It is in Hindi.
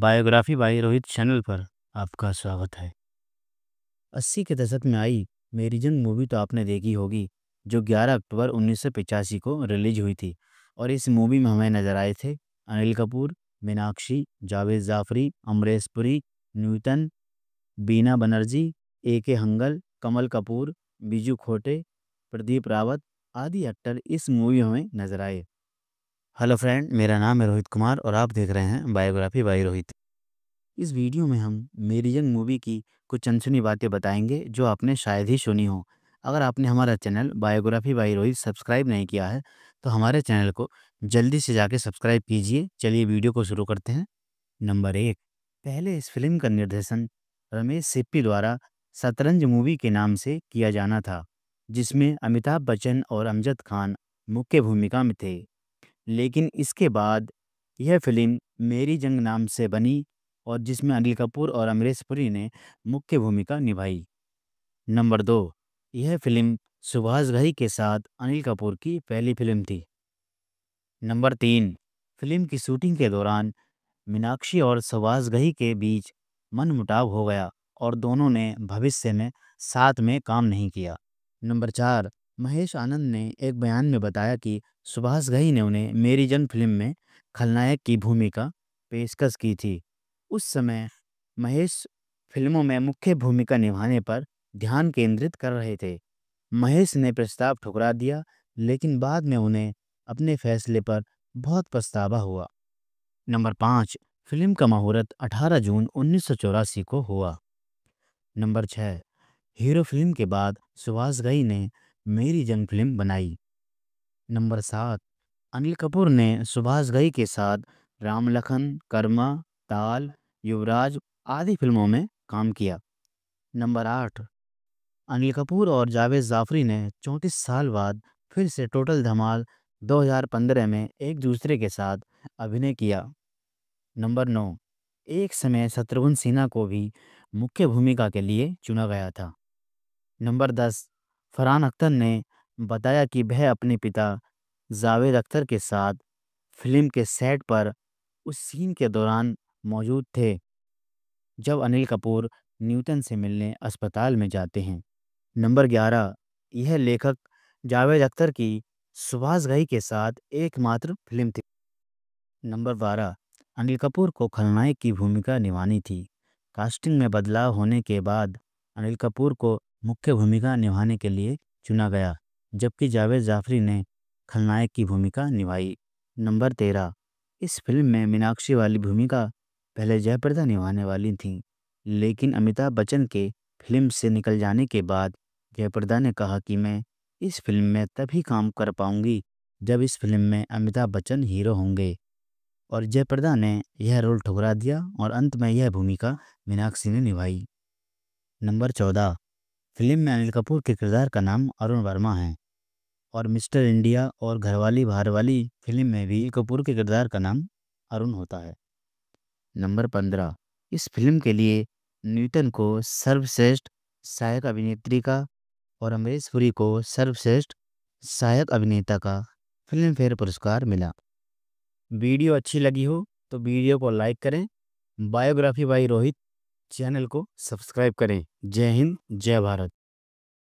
बायोग्राफी बाई रोहित चैनल पर आपका स्वागत है अस्सी के दशक में आई मेरी जंग मूवी तो आपने देखी होगी जो 11 अक्टूबर उन्नीस को रिलीज हुई थी और इस मूवी में हमें नज़र आए थे अनिल कपूर मीनाक्षी जावेद जाफरी अमरेश पुरी न्यूतन बीना बनर्जी ए के हंगल कमल कपूर बीजू खोटे प्रदीप रावत आदि एक्टर इस मूवी में नज़र आए हेलो फ्रेंड मेरा नाम है रोहित कुमार और आप देख रहे हैं बायोग्राफी बाई रोहित इस वीडियो में हम मेरी यंग मूवी की कुछ अनसुनी बातें बताएंगे जो आपने शायद ही सुनी हो अगर आपने हमारा channel biography by Rohit subscribe नहीं किया है तो हमारे चैनल को जल्दी से जाके सब्सक्राइब कीजिए चलिए वीडियो को शुरू करते हैं नंबर एक पहले इस फिल्म का निर्देशन रमेश सिप्पी द्वारा शतरंज मूवी के नाम से किया जाना था जिसमें अमिताभ बच्चन और अमजद खान मुख्य भूमिका में थे लेकिन इसके बाद यह फिल्म मेरी जंग नाम से बनी और जिसमें अनिल कपूर और अमरीश पुरी ने मुख्य भूमिका निभाई नंबर दो यह फिल्म सुभाष घई के साथ अनिल कपूर की पहली फिल्म थी नंबर तीन फिल्म की शूटिंग के दौरान मीनाक्षी और सुभाष घई के बीच मनमुटाव हो गया और दोनों ने भविष्य में साथ में काम नहीं किया नंबर चार महेश आनंद ने एक बयान में बताया कि सुभाष घई ने उन्हें मेरी जन फिल्म में खलनायक की भूमिका पेशकश की थी उस समय महेश फिल्मों में मुख्य भूमिका निभाने पर ध्यान केंद्रित कर रहे थे महेश ने प्रस्ताव ठुकरा दिया लेकिन बाद में उन्हें अपने फैसले पर बहुत पछतावा हुआ नंबर पाँच फिल्म का मुहूर्त 18 जून उन्नीस को हुआ नंबर छः हीरो फिल्म के बाद सुभाष गई ने मेरी जंग फिल्म बनाई नंबर सात अनिल कपूर ने सुभाष गई के साथ राम लखन कर्मा ताल युवराज आदि फिल्मों में काम किया नंबर आठ अनिल कपूर और जावेद जाफरी ने चौंतीस साल बाद फिर से टोटल धमाल 2015 में एक दूसरे के साथ अभिनय किया नंबर नौ एक समय शत्रुघ्न सिन्हा को भी मुख्य भूमिका के लिए चुना गया था नंबर दस फरहान अख्तर ने बताया कि वह अपने पिता जावेद अख्तर के साथ फिल्म के सेट पर उस सीन के दौरान मौजूद थे जब अनिल कपूर न्यूटन से मिलने अस्पताल में जाते हैं नंबर ग्यारह यह लेखक जावेद अख्तर की सुभाष घई के साथ एकमात्र फिल्म थी नंबर बारह अनिल कपूर को खलनायक की भूमिका निभानी थी कास्टिंग में बदलाव होने के बाद अनिल कपूर को मुख्य भूमिका निभाने के लिए चुना गया जबकि जावेद जाफरी ने खलनायक की भूमिका निभाई नंबर तेरह इस फिल्म में मीनाक्षी वाली भूमिका पहले जयप्रदा निभाने वाली थीं लेकिन अमिताभ बच्चन के फिल्म से निकल जाने के बाद जयप्रदा ने कहा कि मैं इस फिल्म में तभी काम कर पाऊंगी जब इस फिल्म में अमिताभ बच्चन हीरो होंगे और जयप्रदा ने यह रोल ठुकरा दिया और अंत में यह भूमिका मीनाक्षी ने निभाई नंबर चौदह फिल्म में अनिल कपूर के किरदार का नाम अरुण वर्मा है और मिस्टर इंडिया और घरवाली भारवाली फिल्म में भी कपूर के किरदार का नाम अरुण होता है नंबर पंद्रह इस फिल्म के लिए न्यूटन को सर्वश्रेष्ठ सहायक अभिनेत्री का और अमरीश पुरी को सर्वश्रेष्ठ सहायक अभिनेता का फिल्म फेयर पुरस्कार मिला वीडियो अच्छी लगी हो तो वीडियो को लाइक करें बायोग्राफी बाई रोहित चैनल को सब्सक्राइब करें जय हिंद जय भारत